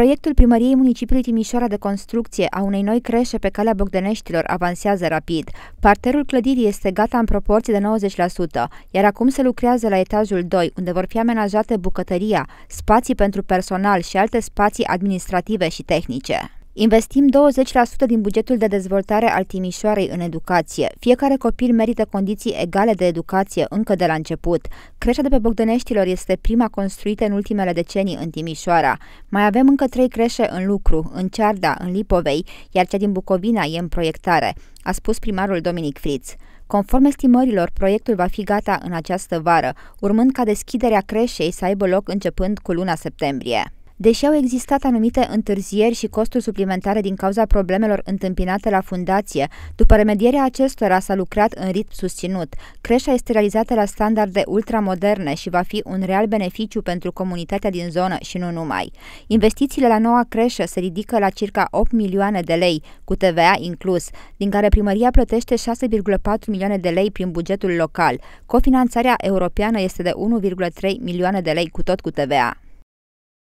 Proiectul primăriei municipiului Timișoara de construcție a unei noi creșe pe calea Bogdăneștilor avansează rapid. Parterul clădirii este gata în proporție de 90%, iar acum se lucrează la etajul 2, unde vor fi amenajate bucătăria, spații pentru personal și alte spații administrative și tehnice. Investim 20% din bugetul de dezvoltare al Timișoarei în educație. Fiecare copil merită condiții egale de educație încă de la început. Creșa de pe Bogdăneștilor este prima construită în ultimele decenii în Timișoara. Mai avem încă trei creșe în lucru, în Cearda, în Lipovei, iar cea din Bucovina e în proiectare, a spus primarul Dominic Friț. Conform estimărilor, proiectul va fi gata în această vară, urmând ca deschiderea creșei să aibă loc începând cu luna septembrie. Deși au existat anumite întârzieri și costuri suplimentare din cauza problemelor întâmpinate la fundație, după remedierea acestora s-a lucrat în ritm susținut. Creșa este realizată la standarde ultramoderne și va fi un real beneficiu pentru comunitatea din zonă și nu numai. Investițiile la noua creșă se ridică la circa 8 milioane de lei, cu TVA inclus, din care primăria plătește 6,4 milioane de lei prin bugetul local. Cofinanțarea europeană este de 1,3 milioane de lei cu tot cu TVA.